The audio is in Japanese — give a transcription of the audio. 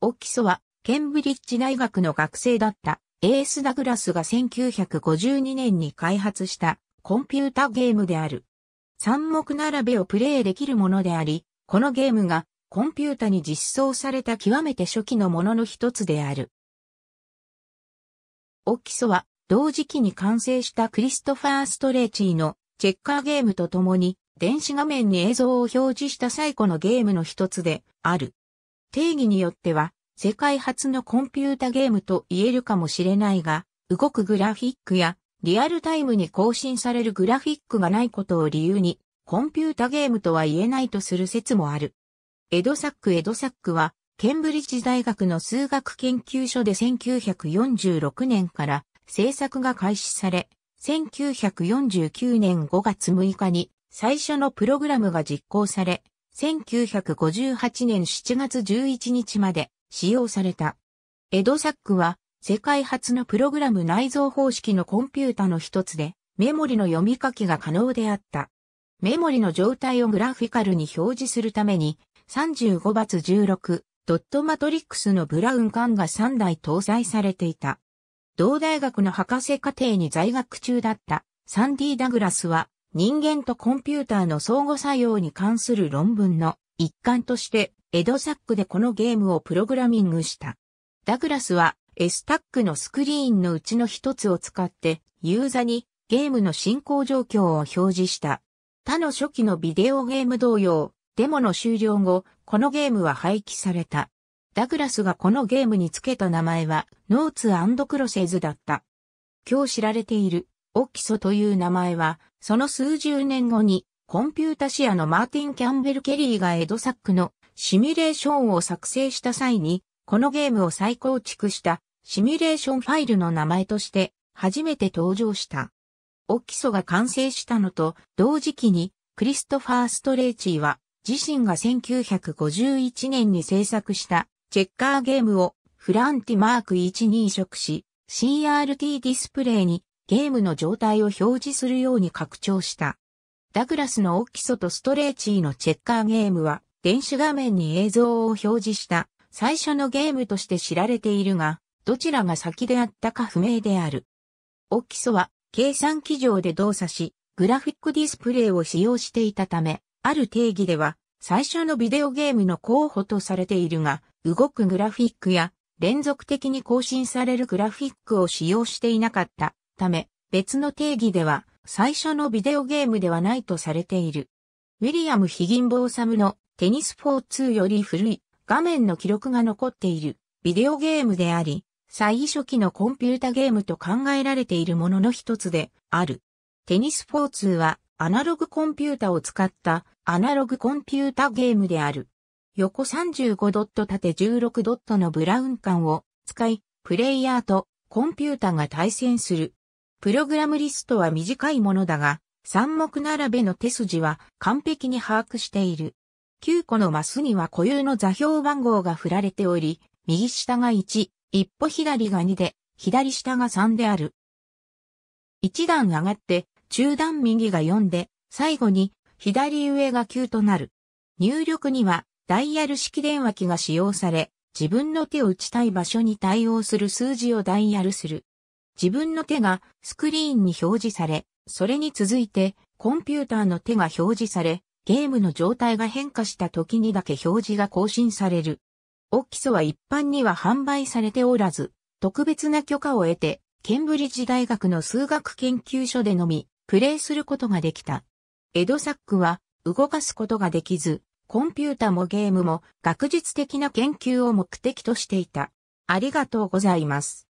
オキソは、ケンブリッジ大学の学生だったエース・ダグラスが1952年に開発したコンピュータゲームである。三目並べをプレイできるものであり、このゲームがコンピュータに実装された極めて初期のものの一つである。オキソは同時期に完成したクリストファー・ストレーチーのチェッカーゲームと共に電子画面に映像を表示した最古のゲームの一つである。定義によっては、世界初のコンピュータゲームと言えるかもしれないが、動くグラフィックやリアルタイムに更新されるグラフィックがないことを理由に、コンピュータゲームとは言えないとする説もある。エドサック・エドサックは、ケンブリッジ大学の数学研究所で1946年から制作が開始され、1949年5月6日に最初のプログラムが実行され、1958年7月11日まで使用された。エドサックは世界初のプログラム内蔵方式のコンピュータの一つでメモリの読み書きが可能であった。メモリの状態をグラフィカルに表示するために35バツ16ドットマトリックスのブラウン管が3台搭載されていた。同大学の博士課程に在学中だったサンディ・ダグラスは人間とコンピューターの相互作用に関する論文の一環として、エドサックでこのゲームをプログラミングした。ダグラスは、S タックのスクリーンのうちの一つを使って、ユーザにゲームの進行状況を表示した。他の初期のビデオゲーム同様、デモの終了後、このゲームは廃棄された。ダグラスがこのゲームにつけた名前は、ノーツクロセズだった。今日知られているオキソという名前は、その数十年後に、コンピュータシアのマーティン・キャンベル・ケリーがエドサックのシミュレーションを作成した際に、このゲームを再構築したシミュレーションファイルの名前として初めて登場した。オキソが完成したのと同時期にクリストファー・ストレーチーは自身が1951年に制作したチェッカーゲームをフランティマーク1に移植し CRT ディスプレイにゲームの状態を表示するように拡張した。ダグラスのオきキソとストレーチーのチェッカーゲームは、電子画面に映像を表示した最初のゲームとして知られているが、どちらが先であったか不明である。オキソは計算機上で動作し、グラフィックディスプレイを使用していたため、ある定義では最初のビデオゲームの候補とされているが、動くグラフィックや連続的に更新されるグラフィックを使用していなかったため、別の定義では、最初のビデオゲームではないとされている。ウィリアム・ヒギンボーサムのテニス42より古い画面の記録が残っているビデオゲームであり、最初期のコンピュータゲームと考えられているものの一つである。テニス42はアナログコンピュータを使ったアナログコンピュータゲームである。横35ドット縦16ドットのブラウン管を使い、プレイヤーとコンピュータが対戦するプログラムリストは短いものだが、三目並べの手筋は完璧に把握している。9個のマスには固有の座標番号が振られており、右下が1、一歩左が2で、左下が3である。1段上がって、中段右が4で、最後に左上が9となる。入力にはダイヤル式電話機が使用され、自分の手を打ちたい場所に対応する数字をダイヤルする。自分の手がスクリーンに表示され、それに続いてコンピューターの手が表示され、ゲームの状態が変化した時にだけ表示が更新される。オキソは一般には販売されておらず、特別な許可を得て、ケンブリッジ大学の数学研究所でのみ、プレイすることができた。エドサックは、動かすことができず、コンピュータもゲームも学術的な研究を目的としていた。ありがとうございます。